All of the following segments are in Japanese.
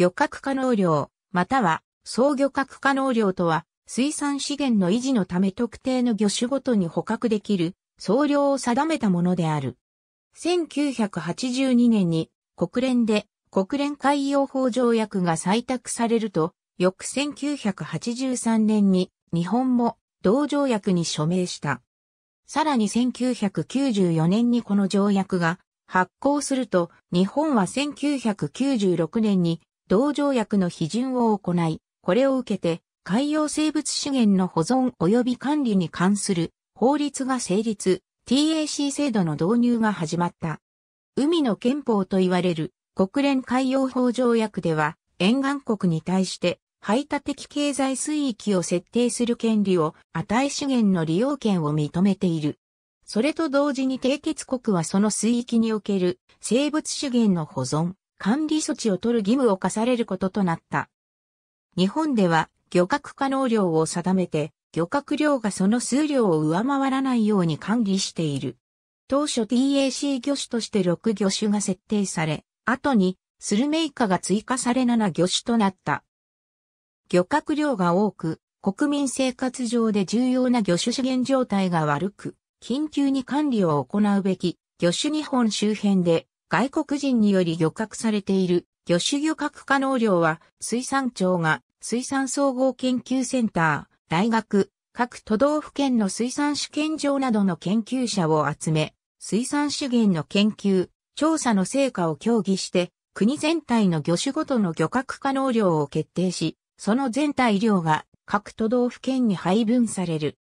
漁獲可能量、または総漁獲可能量とは、水産資源の維持のため特定の魚種ごとに捕獲できる総量を定めたものである。1982年に国連で国連海洋法条約が採択されると、翌1983年に日本も同条約に署名した。さらに1994年にこの条約が発効すると、日本は1996年に同条約の批准を行い、これを受けて海洋生物資源の保存及び管理に関する法律が成立、TAC 制度の導入が始まった。海の憲法と言われる国連海洋法条約では沿岸国に対して排他的経済水域を設定する権利を与え資源の利用権を認めている。それと同時に締結国はその水域における生物資源の保存管理措置を取る義務を課されることとなった。日本では漁獲可能量を定めて、漁獲量がその数量を上回らないように管理している。当初 TAC 魚種として6魚種が設定され、後にスルメイカが追加され7魚種となった。漁獲量が多く、国民生活上で重要な魚種資源状態が悪く、緊急に管理を行うべき、魚種日本周辺で外国人により漁獲されている魚種漁獲可能量は水産庁が水産総合研究センター、大学、各都道府県の水産試験場などの研究者を集め、水産資源の研究、調査の成果を協議して、国全体の魚種ごとの漁獲可能量を決定し、その全体量が各都道府県に配分される。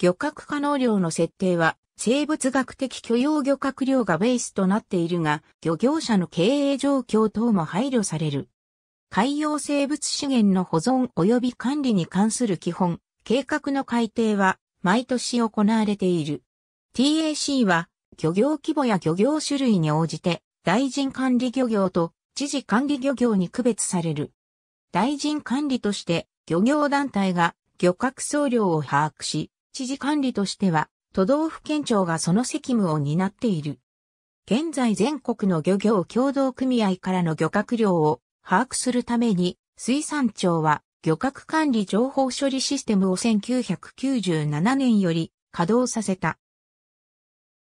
漁獲可能量の設定は、生物学的許容漁獲量がベースとなっているが、漁業者の経営状況等も配慮される。海洋生物資源の保存及び管理に関する基本、計画の改定は、毎年行われている。TAC は、漁業規模や漁業種類に応じて、大臣管理漁業と知事管理漁業に区別される。大臣管理として、漁業団体が漁獲総量を把握し、知事管理としては、都道府県庁がその責務を担っている。現在全国の漁業協同組合からの漁獲量を把握するために、水産庁は漁獲管理情報処理システムを1997年より稼働させた。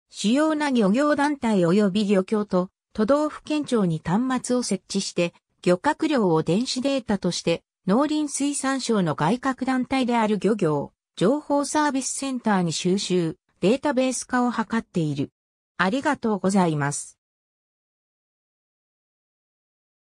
主要な漁業団体及び漁協と都道府県庁に端末を設置して、漁獲量を電子データとして農林水産省の外郭団体である漁業、情報サービスセンターに収集、データベース化を図っている。ありがとうございます。